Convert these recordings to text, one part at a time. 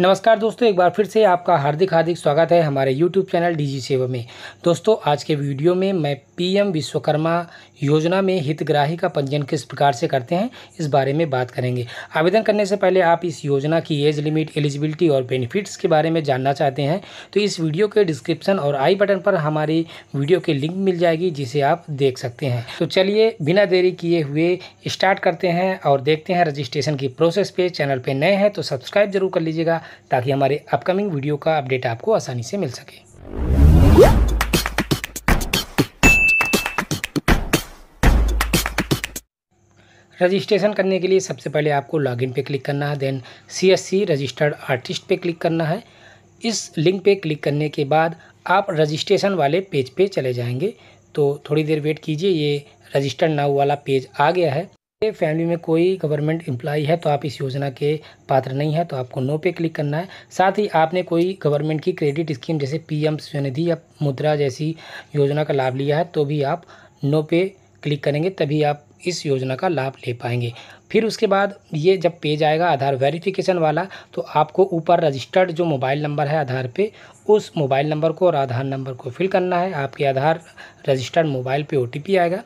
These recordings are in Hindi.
नमस्कार दोस्तों एक बार फिर से आपका हार्दिक हार्दिक स्वागत है हमारे यूट्यूब चैनल डी जी सेवा में दोस्तों आज के वीडियो में मैं पीएम विश्वकर्मा योजना में हितग्राही का पंजीयन किस प्रकार से करते हैं इस बारे में बात करेंगे आवेदन करने से पहले आप इस योजना की एज लिमिट एलिजिबिलिटी और बेनिफिट्स के बारे में जानना चाहते हैं तो इस वीडियो के डिस्क्रिप्शन और आई बटन पर हमारी वीडियो की लिंक मिल जाएगी जिसे आप देख सकते हैं तो चलिए बिना देरी किए हुए स्टार्ट करते हैं और देखते हैं रजिस्ट्रेशन की प्रोसेस पे चैनल पर नए हैं तो सब्सक्राइब जरूर कर लीजिएगा ताकि हमारे अपकमिंग वीडियो का अपडेट आपको आसानी से मिल सके रजिस्ट्रेशन करने के लिए सबसे पहले आपको लॉगिन पे क्लिक करना है then C S C registered artist पे क्लिक करना है इस लिंक पे क्लिक करने के बाद आप रजिस्ट्रेशन वाले पेज पे चले जाएंगे तो थोड़ी देर वेट कीजिए ये रजिस्टर्ड नाउ वाला पेज आ गया है फैमिली में कोई गवर्नमेंट एम्प्लाई है तो आप इस योजना के पात्र नहीं है तो आपको नो पे क्लिक करना है साथ ही आपने कोई गवर्नमेंट की क्रेडिट स्कीम जैसे पीएम स्वनिधि या मुद्रा जैसी योजना का लाभ लिया है तो भी आप नो पे क्लिक करेंगे तभी आप इस योजना का लाभ ले पाएंगे फिर उसके बाद ये जब पेज आएगा आधार वेरिफिकेशन वाला तो आपको ऊपर रजिस्टर्ड जो मोबाइल नंबर है आधार पे उस मोबाइल नंबर को और आधार नंबर को फिल करना है आपके आधार रजिस्टर्ड मोबाइल पे ओटीपी आएगा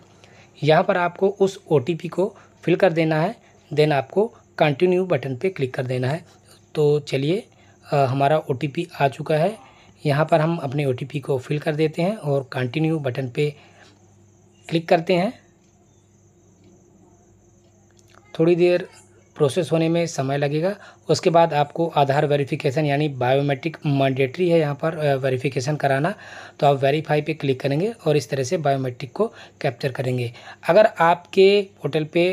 यहाँ पर आपको उस ओ को फिल कर देना है देन आपको कंटिन्यू बटन पे क्लिक कर देना है तो चलिए हमारा ओ आ चुका है यहाँ पर हम अपने ओ को फिल कर देते हैं और कंटिन्यू बटन पे क्लिक करते हैं थोड़ी देर प्रोसेस होने में समय लगेगा उसके बाद आपको आधार वेरिफिकेशन यानी बायोमेट्रिक मैंडेटरी है यहाँ पर वेरिफिकेशन कराना तो आप वेरीफाई पे क्लिक करेंगे और इस तरह से बायोमेट्रिक को कैप्चर करेंगे अगर आपके पोर्टल पे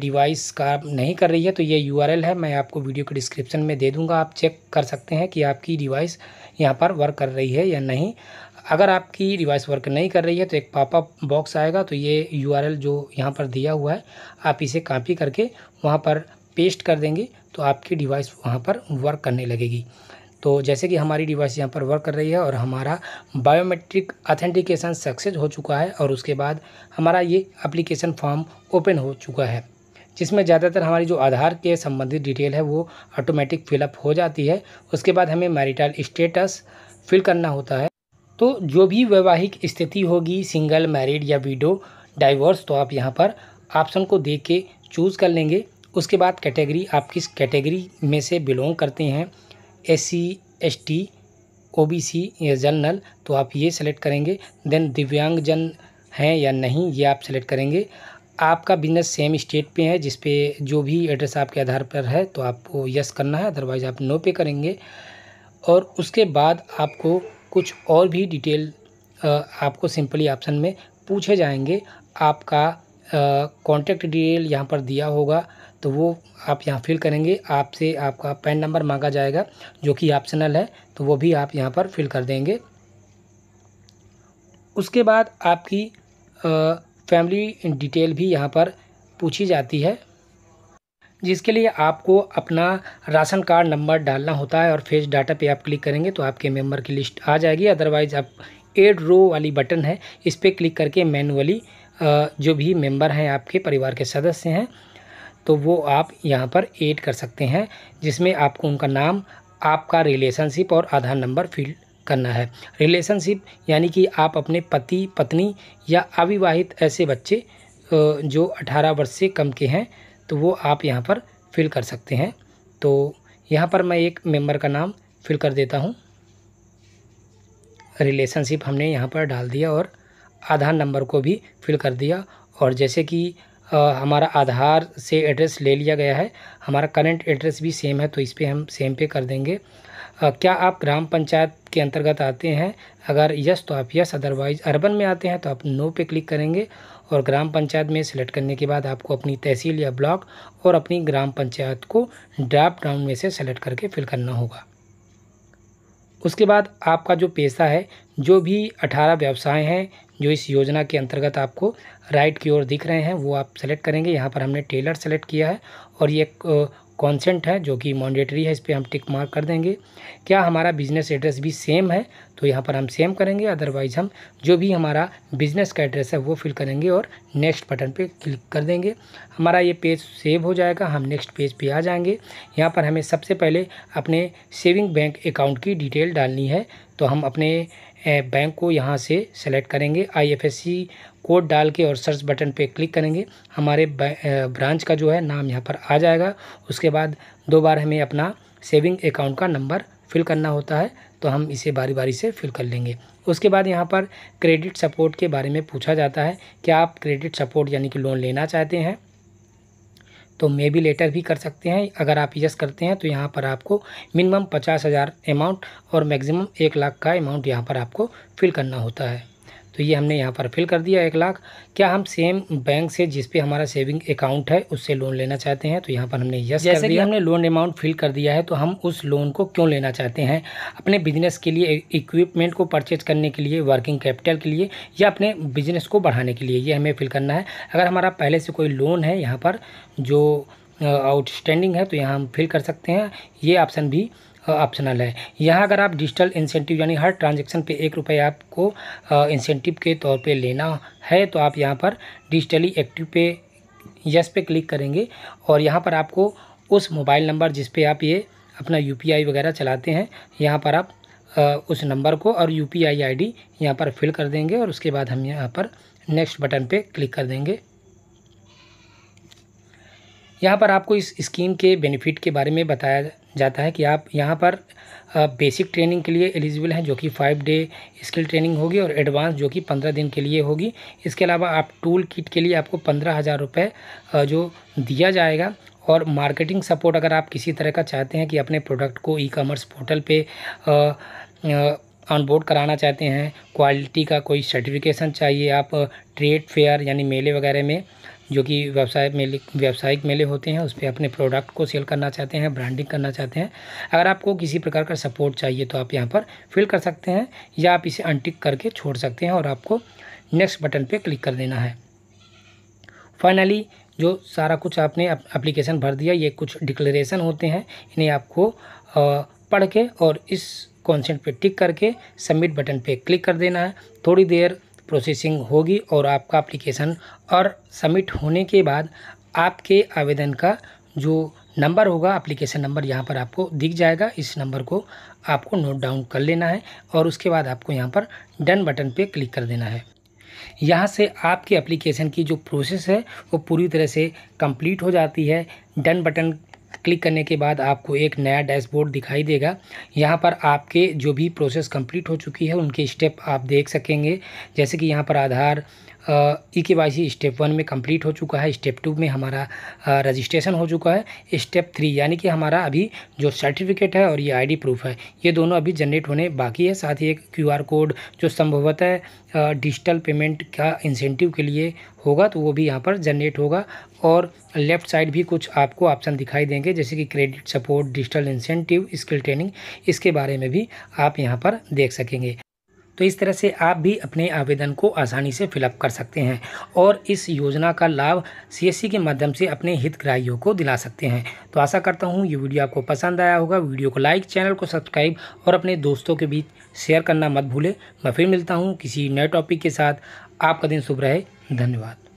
डिवाइस का नहीं कर रही है तो ये यूआरएल है मैं आपको वीडियो के डिस्क्रिप्शन में दे दूँगा आप चेक कर सकते हैं कि आपकी डिवाइस यहाँ पर वर्क कर रही है या नहीं अगर आपकी डिवाइस वर्क नहीं कर रही है तो एक पापा बॉक्स आएगा तो ये यूआरएल जो यहाँ पर दिया हुआ है आप इसे कॉपी करके वहाँ पर पेस्ट कर देंगे तो आपकी डिवाइस वहाँ पर वर्क करने लगेगी तो जैसे कि हमारी डिवाइस यहाँ पर वर्क कर रही है और हमारा बायोमेट्रिक अथेंटिकेशन सक्सेस हो चुका है और उसके बाद हमारा ये अप्लीकेशन फॉर्म ओपन हो चुका है जिसमें ज़्यादातर हमारी जो आधार के संबंधित डिटेल है वो ऑटोमेटिक फिलअप हो जाती है उसके बाद हमें मैरिटल स्टेटस फिल करना होता है तो जो भी वैवाहिक स्थिति होगी सिंगल मैरिड या विडो डाइवोर्स तो आप यहाँ पर ऑप्शन को देख के चूज़ कर लेंगे उसके बाद कैटेगरी आप किस कैटेगरी में से बिलोंग करते हैं S C S T O B C या जनरल तो आप ये सेलेक्ट करेंगे देन दिव्यांग जन हैं या नहीं ये आप सेलेक्ट करेंगे आपका बिजनेस सेम स्टेट पे है जिस पे जो भी एड्रेस आपके आधार पर है तो आपको यस करना है अदरवाइज़ आप नो पे करेंगे और उसके बाद आपको कुछ और भी डिटेल आपको सिंपली ऑप्शन में पूछे जाएंगे आपका कॉन्टैक्ट डिटेल यहाँ पर दिया होगा तो वो आप यहाँ फिल करेंगे आपसे आपका पैन नंबर मांगा जाएगा जो कि ऑप्शनल है तो वो भी आप यहाँ पर फिल कर देंगे उसके बाद आपकी फैमिली डिटेल भी यहाँ पर पूछी जाती है जिसके लिए आपको अपना राशन कार्ड नंबर डालना होता है और फेस डाटा पे आप क्लिक करेंगे तो आपके मेंबर की लिस्ट आ जाएगी अदरवाइज़ आप एड रो वाली बटन है इस पर क्लिक करके मैनुअली जो भी मेंबर हैं आपके परिवार के सदस्य हैं तो वो आप यहाँ पर एड कर सकते हैं जिसमें आपको उनका नाम आपका रिलेशनशिप और आधार नंबर फिल करना है रिलेशनशिप यानी कि आप अपने पति पत्नी या अविवाहित ऐसे बच्चे जो 18 वर्ष से कम के हैं तो वो आप यहाँ पर फिल कर सकते हैं तो यहाँ पर मैं एक मेंबर का नाम फिल कर देता हूँ रिलेशनशिप हमने यहाँ पर डाल दिया और आधार नंबर को भी फिल कर दिया और जैसे कि हमारा आधार से एड्रेस ले लिया गया है हमारा करंट एड्रेस भी सेम है तो इस पर हम सेम पे कर देंगे क्या आप ग्राम पंचायत के अंतर्गत आते हैं अगर यस तो आप यस अदरवाइज़ अर्बन में आते हैं तो आप नो पे क्लिक करेंगे और ग्राम पंचायत में सेलेक्ट करने के बाद आपको अपनी तहसील या ब्लॉक और अपनी ग्राम पंचायत को ड्राप डाउन में से सेलेक्ट करके फिल करना होगा उसके बाद आपका जो पैसा है जो भी अठारह व्यवसाय हैं जो इस योजना के अंतर्गत आपको राइट की ओर दिख रहे हैं वो आप सेलेक्ट करेंगे यहाँ पर हमने टेलर सेलेक्ट किया है और ये कॉन्सेंट है जो कि मॉन्डेटरी है इस पर हम टिक मार्क कर देंगे क्या हमारा बिज़नेस एड्रेस भी सेम है तो यहाँ पर हम सेम करेंगे अदरवाइज़ हम जो भी हमारा बिज़नेस का एड्रेस है वो फिल करेंगे और नेक्स्ट बटन पे क्लिक कर देंगे हमारा ये पेज सेव हो जाएगा हम नेक्स्ट पेज पे आ जाएंगे यहाँ पर हमें सबसे पहले अपने सेविंग बैंक अकाउंट की डिटेल डालनी है तो हम अपने बैंक को यहाँ से सेलेक्ट करेंगे आईएफएससी कोड डाल के और सर्च बटन पे क्लिक करेंगे हमारे ब्रांच का जो है नाम यहाँ पर आ जाएगा उसके बाद दो बार हमें अपना सेविंग अकाउंट का नंबर फिल करना होता है तो हम इसे बारी बारी से फिल कर लेंगे उसके बाद यहाँ पर क्रेडिट सपोर्ट के बारे में पूछा जाता है क्या आप क्रेडिट सपोर्ट यानी कि लोन लेना चाहते हैं तो मे बी लेटर भी कर सकते हैं अगर आप यस करते हैं तो यहाँ पर आपको मिनिमम पचास हज़ार अमाउंट और मैक्सिमम एक लाख का अमाउंट यहाँ पर आपको फिल करना होता है तो ये हमने यहाँ पर फिल कर दिया एक लाख क्या हम सेम बैंक से जिस पे हमारा सेविंग अकाउंट है उससे लोन लेना चाहते हैं तो यहाँ पर हमने यस जैसे कि हमने लोन अमाउंट फिल कर दिया है तो हम उस लोन को क्यों लेना चाहते हैं अपने बिजनेस के लिए इक्विपमेंट को परचेज करने के लिए वर्किंग कैपिटल के लिए या अपने बिजनेस को बढ़ाने के लिए ये हमें फिल करना है अगर हमारा पहले से कोई लोन है यहाँ पर जो आउटस्टैंडिंग है तो यहाँ हम फिल कर सकते हैं ये ऑप्शन भी ऑप्शनल है यहाँ अगर आप डिजिटल इंसेंटिव यानी हर ट्रांजेक्शन पे एक रुपये आपको इंसेंटिव के तौर पे लेना है तो आप यहाँ पर डिजिटली एक्टिव पे यस पे क्लिक करेंगे और यहाँ पर आपको उस मोबाइल नंबर जिस पे आप ये अपना यू वगैरह चलाते हैं यहाँ पर आप उस नंबर को और यू पी आई यहाँ पर फिल कर देंगे और उसके बाद हम यहाँ पर नेक्स्ट बटन पर क्लिक कर देंगे यहाँ पर आपको इस स्कीम के बेनिफिट के बारे में बताया जाता है कि आप यहाँ पर बेसिक ट्रेनिंग के लिए एलिजिबल हैं जो कि फाइव डे स्किल ट्रेनिंग होगी और एडवांस जो कि पंद्रह दिन के लिए होगी इसके अलावा आप टूल किट के लिए आपको पंद्रह हज़ार रुपये जो दिया जाएगा और मार्केटिंग सपोर्ट अगर आप किसी तरह का चाहते हैं कि अपने प्रोडक्ट को ई कॉमर्स पोर्टल पर ऑनबोर्ड कराना चाहते हैं क्वालिटी का कोई सर्टिफिकेशन चाहिए आप ट्रेड फेयर यानी मेले वगैरह में जो कि व्यवसाय मेले व्यावसायिक मेले होते हैं उस पर अपने प्रोडक्ट को सेल करना चाहते हैं ब्रांडिंग करना चाहते हैं अगर आपको किसी प्रकार का सपोर्ट चाहिए तो आप यहाँ पर फिल कर सकते हैं या आप इसे अनटिक करके छोड़ सकते हैं और आपको नेक्स्ट बटन पर क्लिक कर देना है फाइनली जो सारा कुछ आपने अप्लीकेशन भर दिया ये कुछ डिक्लेरेशन होते हैं इन्हें आपको पढ़ के और इस कॉन्सेंट पे टिक करके सबमिट बटन पे क्लिक कर देना है थोड़ी देर प्रोसेसिंग होगी और आपका एप्लीकेशन और सबमिट होने के बाद आपके आवेदन का जो नंबर होगा एप्लीकेशन नंबर यहाँ पर आपको दिख जाएगा इस नंबर को आपको नोट डाउन कर लेना है और उसके बाद आपको यहाँ पर डन बटन पे क्लिक कर देना है यहाँ से आपकी एप्लीकेशन की जो प्रोसेस है वो पूरी तरह से कंप्लीट हो जाती है डन बटन क्लिक करने के बाद आपको एक नया डैशबोर्ड दिखाई देगा यहाँ पर आपके जो भी प्रोसेस कंप्लीट हो चुकी है उनके स्टेप आप देख सकेंगे जैसे कि यहाँ पर Aadhaar e K Y C step one में कंप्लीट हो चुका है स्टेप टू में हमारा रजिस्ट्रेशन हो चुका है स्टेप थ्री यानी कि हमारा अभी जो सर्टिफिकेट है और ये आईडी प्रूफ है ये दोनों अभी जनरेट होने बाकी है साथ ही एक क्यूआर कोड जो संभवतः डिजिटल पेमेंट का इंसेंटिव के लिए होगा तो वो भी यहाँ पर जनरेट होगा और लेफ़्ट साइड भी कुछ आपको ऑप्शन दिखाई देंगे जैसे कि credit support digital incentive skill training इसके बारे में भी आप यहाँ पर देख सकेंगे तो इस तरह से आप भी अपने आवेदन को आसानी से फिलअप कर सकते हैं और इस योजना का लाभ सीएससी के माध्यम से अपने हितग्राहियों को दिला सकते हैं तो आशा करता हूँ ये वीडियो आपको पसंद आया होगा वीडियो को लाइक चैनल को सब्सक्राइब और अपने दोस्तों के बीच शेयर करना मत भूलें मैं फिर मिलता हूँ किसी नए टॉपिक के साथ आपका दिन शुभ रहे धन्यवाद